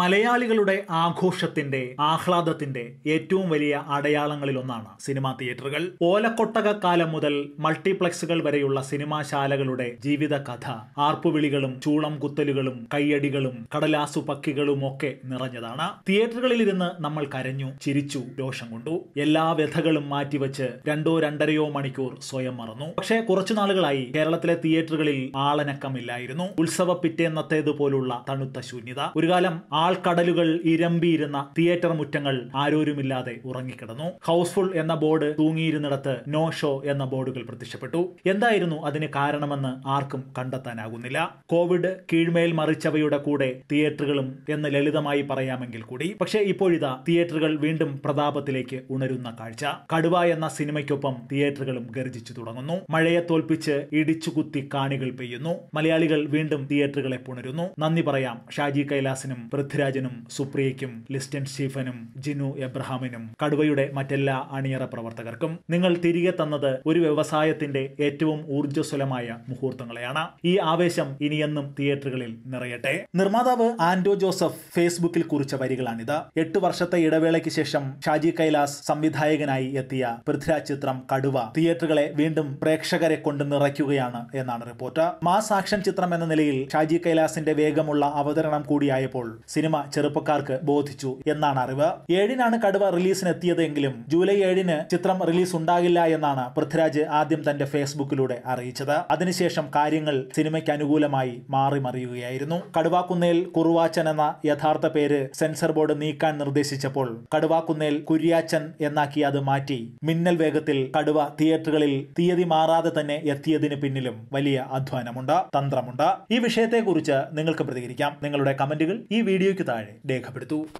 മലയാളികളുടെ ആഘോഷത്തിന്റെ ആഹ്ലാദത്തിന്റെ ഏറ്റവും വലിയ അടയാളങ്ങളിലൊന്നാണ് സിനിമാ തിയേറ്ററുകൾ ഓലക്കൊട്ടക കാലം മുതൽ മൾട്ടിപ്ലക്സുകൾ വരെയുള്ള സിനിമാശാലകളുടെ ജീവിത കഥ ആർപ്പുവിളികളും ചൂളം കുത്തലുകളും കയ്യടികളും കടലാസു പക്കികളും ഒക്കെ നിറഞ്ഞതാണ് തിയേറ്ററുകളിലിരുന്ന് നമ്മൾ കരഞ്ഞു ചിരിച്ചു രോഷം കൊണ്ടു എല്ലാ വ്യഥകളും മാറ്റിവെച്ച് രണ്ടോ രണ്ടരയോ മണിക്കൂർ സ്വയം മറന്നു പക്ഷേ കുറച്ചു നാളുകളായി കേരളത്തിലെ തിയേറ്ററുകളിൽ ആളനക്കമില്ലായിരുന്നു ഉത്സവ പിറ്റേന്നത്തേതുപോലുള്ള തണുത്ത ശൂന്യത ഒരു കാലം ആൾക്കടലുകൾ ഇരമ്പിയിരുന്ന തിയേറ്റർ മുറ്റങ്ങൾ ആരോരുമില്ലാതെ ഉറങ്ങിക്കിടന്നു ഹൗസ്ഫുൾ എന്ന ബോർഡ് തൂങ്ങിയിരുന്നിടത്ത് നോ ഷോ എന്ന ബോർഡുകൾ പ്രത്യക്ഷപ്പെട്ടു എന്തായിരുന്നു അതിന് കാരണമെന്ന് ആർക്കും കണ്ടെത്താനാകുന്നില്ല കോവിഡ് കീഴ്മേൽ മറിച്ചവയുടെ കൂടെ തിയേറ്ററുകളും എന്ന് ലളിതമായി പറയാമെങ്കിൽ കൂടി പക്ഷേ ഇപ്പോഴിതാ തിയേറ്ററുകൾ വീണ്ടും പ്രതാപത്തിലേക്ക് ഉണരുന്ന കാഴ്ച കടുവ എന്ന സിനിമയ്ക്കൊപ്പം തിയേറ്ററുകളും ഗർജിച്ചു തുടങ്ങുന്നു മഴയെ തോൽപ്പിച്ച് ഇടിച്ചുകുത്തി കാണികൾ പെയ്യുന്നു മലയാളികൾ വീണ്ടും തിയേറ്ററുകളെ പുണരുന്നു നന്ദി പറയാം ഷാജി കൈലാസിനും പൃഥ്വി പൃഥ്വിരാജനും സുപ്രിയയ്ക്കും ലിസ്റ്റൻ സ്റ്റീഫനും ജിനു എബ്രഹാമിനും കടുവയുടെ മറ്റെല്ലാ അണിയറ പ്രവർത്തകർക്കും നിങ്ങൾ തിരികെ തന്നത് ഒരു വ്യവസായത്തിന്റെ ഏറ്റവും ഊർജ്ജസ്വലമായ മുഹൂർത്തങ്ങളെയാണ് ഈ ആവേശം ഇനിയെന്നും തിയേറ്ററുകളിൽ നിറയട്ടെ നിർമ്മാതാവ് ആൻഡോ ജോസഫ് ഫേസ്ബുക്കിൽ കുറിച്ച വരികളാണിത് എട്ട് വർഷത്തെ ഇടവേളയ്ക്ക് ശേഷം ഷാജി കൈലാസ് സംവിധായകനായി എത്തിയ പൃഥ്വിരാജ് ചിത്രം കടുവ തിയേറ്ററുകളെ വീണ്ടും പ്രേക്ഷകരെ കൊണ്ട് നിറയ്ക്കുകയാണ് എന്നാണ് റിപ്പോർട്ട് മാസ് ആക്ഷൻ ചിത്രം എന്ന നിലയിൽ ഷാജി കൈലാസിന്റെ വേഗമുള്ള അവതരണം കൂടിയായപ്പോൾ സിനിമ ചെറുപ്പക്കാർക്ക് ബോധിച്ചു എന്നാണ് അറിവ് ഏഴിനാണ് കടുവ റിലീസിന് എത്തിയതെങ്കിലും ജൂലൈ ഏഴിന് ചിത്രം റിലീസ് ഉണ്ടാകില്ല എന്നാണ് പൃഥ്വിരാജ് ആദ്യം തന്റെ ഫേസ്ബുക്കിലൂടെ അറിയിച്ചത് അതിനുശേഷം കാര്യങ്ങൾ സിനിമയ്ക്ക് അനുകൂലമായി മാറി മറിയുകയായിരുന്നു കടുവാക്കുന്നേൽ കുറുവാച്ചൻ എന്ന യഥാർത്ഥ പേര് സെൻസർ ബോർഡ് നീക്കാൻ നിർദ്ദേശിച്ചപ്പോൾ കടുവാക്കുന്നേൽ കുര്യാച്ചൻ എന്നാക്കി അത് മാറ്റി മിന്നൽ വേഗത്തിൽ കടുവ തിയേറ്ററുകളിൽ തീയതി മാറാതെ തന്നെ എത്തിയതിന് പിന്നിലും വലിയ അധ്വാനമുണ്ട് തന്ത്രമുണ്ട് ഈ വിഷയത്തെക്കുറിച്ച് നിങ്ങൾക്ക് പ്രതികരിക്കാം നിങ്ങളുടെ കമന്റുകൾ ഈ വീഡിയോ വീഡിയോയ്ക്ക് താഴെ രേഖപ്പെടുത്തൂ